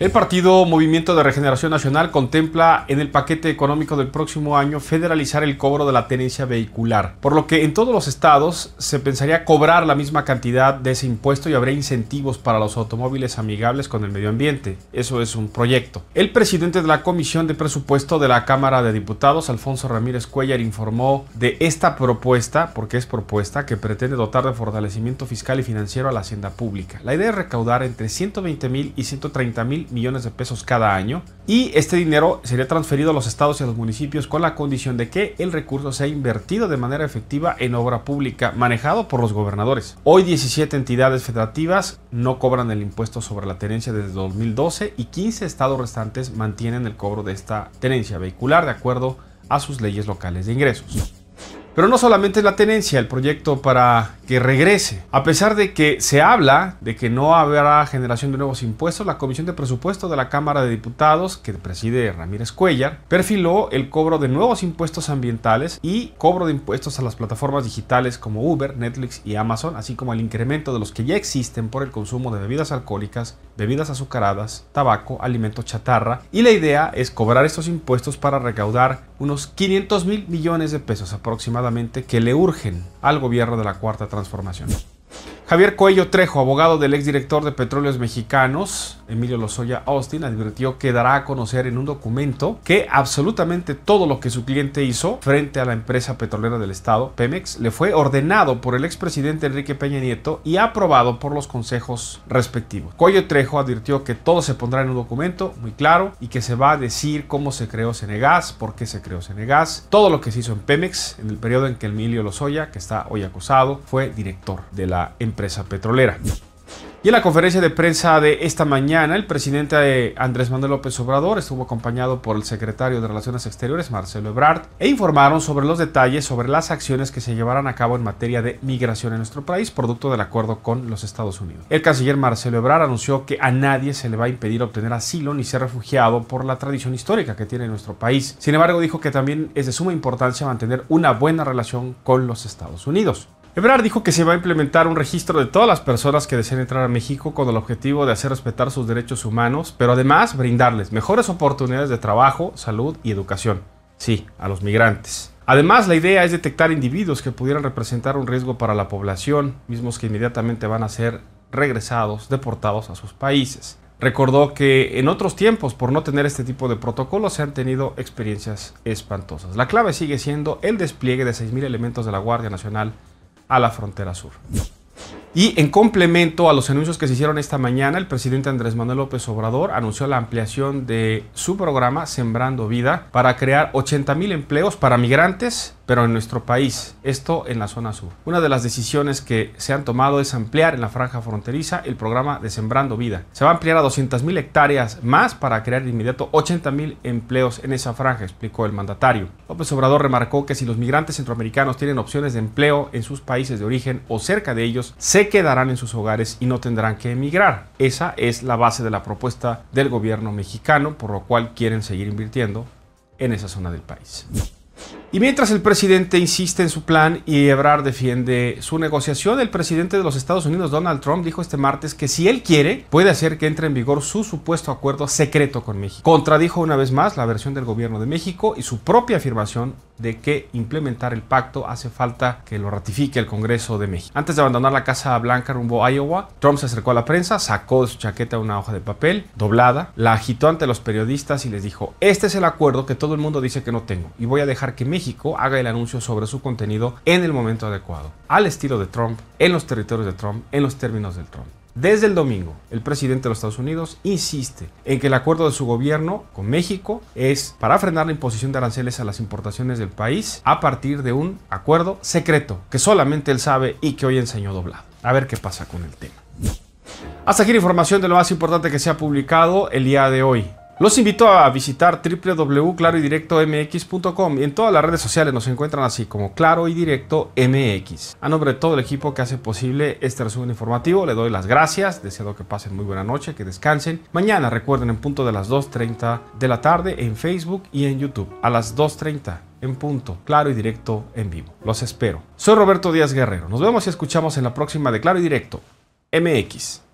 El partido Movimiento de Regeneración Nacional contempla en el paquete económico del próximo año federalizar el cobro de la tenencia vehicular, por lo que en todos los estados se pensaría cobrar la misma cantidad de ese impuesto y habría incentivos para los automóviles amigables con el medio ambiente. Eso es un proyecto. El presidente de la Comisión de Presupuesto de la Cámara de Diputados, Alfonso Ramírez Cuellar, informó de esta propuesta, porque es propuesta, que pretende dotar de fortalecimiento fiscal y financiero a la hacienda pública. La idea es recaudar entre 120 mil y 130 mil millones de pesos cada año. Y este dinero sería transferido a los estados y a los municipios con la condición de que el recurso sea invertido de manera efectiva en obra pública manejado por los gobernadores. Hoy 17 entidades federativas no cobran el impuesto sobre la tenencia desde 2012 y 15 estados restantes mantienen el cobro de esta tenencia vehicular de acuerdo a sus leyes locales de ingresos. Pero no solamente es la tenencia el proyecto para que regrese. A pesar de que se habla de que no habrá generación de nuevos impuestos, la Comisión de Presupuesto de la Cámara de Diputados, que preside Ramírez Cuellar, perfiló el cobro de nuevos impuestos ambientales y cobro de impuestos a las plataformas digitales como Uber, Netflix y Amazon, así como el incremento de los que ya existen por el consumo de bebidas alcohólicas bebidas azucaradas, tabaco, alimento chatarra y la idea es cobrar estos impuestos para recaudar unos 500 mil millones de pesos aproximadamente que le urgen al gobierno de la Cuarta Transformación. Javier Coello Trejo, abogado del exdirector de Petróleos Mexicanos, Emilio Lozoya Austin, advirtió que dará a conocer en un documento que absolutamente todo lo que su cliente hizo frente a la empresa petrolera del Estado, Pemex, le fue ordenado por el expresidente Enrique Peña Nieto y aprobado por los consejos respectivos. Coyo Trejo advirtió que todo se pondrá en un documento muy claro y que se va a decir cómo se creó Senegas, por qué se creó Senegas, todo lo que se hizo en Pemex en el periodo en que Emilio Lozoya, que está hoy acusado, fue director de la empresa petrolera. Y en la conferencia de prensa de esta mañana, el presidente eh, Andrés Manuel López Obrador estuvo acompañado por el secretario de Relaciones Exteriores, Marcelo Ebrard, e informaron sobre los detalles sobre las acciones que se llevarán a cabo en materia de migración en nuestro país, producto del acuerdo con los Estados Unidos. El canciller Marcelo Ebrard anunció que a nadie se le va a impedir obtener asilo ni ser refugiado por la tradición histórica que tiene nuestro país. Sin embargo, dijo que también es de suma importancia mantener una buena relación con los Estados Unidos. Ebrard dijo que se va a implementar un registro de todas las personas que deseen entrar a México con el objetivo de hacer respetar sus derechos humanos, pero además brindarles mejores oportunidades de trabajo, salud y educación. Sí, a los migrantes. Además, la idea es detectar individuos que pudieran representar un riesgo para la población, mismos que inmediatamente van a ser regresados, deportados a sus países. Recordó que en otros tiempos, por no tener este tipo de protocolos, se han tenido experiencias espantosas. La clave sigue siendo el despliegue de 6.000 elementos de la Guardia Nacional a la frontera sur. Y en complemento a los anuncios que se hicieron esta mañana, el presidente Andrés Manuel López Obrador anunció la ampliación de su programa Sembrando Vida para crear 80 mil empleos para migrantes pero en nuestro país, esto en la zona sur. Una de las decisiones que se han tomado es ampliar en la franja fronteriza el programa de Sembrando Vida. Se va a ampliar a 200.000 hectáreas más para crear de inmediato 80.000 empleos en esa franja, explicó el mandatario. López Obrador remarcó que si los migrantes centroamericanos tienen opciones de empleo en sus países de origen o cerca de ellos, se quedarán en sus hogares y no tendrán que emigrar. Esa es la base de la propuesta del gobierno mexicano, por lo cual quieren seguir invirtiendo en esa zona del país. Y mientras el presidente insiste en su plan y Ebrard defiende su negociación, el presidente de los Estados Unidos, Donald Trump, dijo este martes que si él quiere, puede hacer que entre en vigor su supuesto acuerdo secreto con México. Contradijo una vez más la versión del gobierno de México y su propia afirmación de que implementar el pacto hace falta que lo ratifique el Congreso de México. Antes de abandonar la Casa Blanca rumbo a Iowa, Trump se acercó a la prensa, sacó de su chaqueta una hoja de papel doblada, la agitó ante los periodistas y les dijo, este es el acuerdo que todo el mundo dice que no tengo y voy a dejar que México haga el anuncio sobre su contenido en el momento adecuado, al estilo de Trump, en los territorios de Trump, en los términos de Trump. Desde el domingo, el presidente de los Estados Unidos insiste en que el acuerdo de su gobierno con México es para frenar la imposición de aranceles a las importaciones del país a partir de un acuerdo secreto que solamente él sabe y que hoy enseñó doblado. A ver qué pasa con el tema. Hasta aquí la información de lo más importante que se ha publicado el día de hoy. Los invito a visitar www.claroydirectomx.com y en todas las redes sociales nos encuentran así como Claro y Directo MX. A nombre de todo el equipo que hace posible este resumen informativo, le doy las gracias, deseo que pasen muy buena noche, que descansen. Mañana recuerden en punto de las 2.30 de la tarde en Facebook y en YouTube a las 2.30 en punto, claro y directo en vivo. Los espero. Soy Roberto Díaz Guerrero. Nos vemos y escuchamos en la próxima de Claro y Directo MX.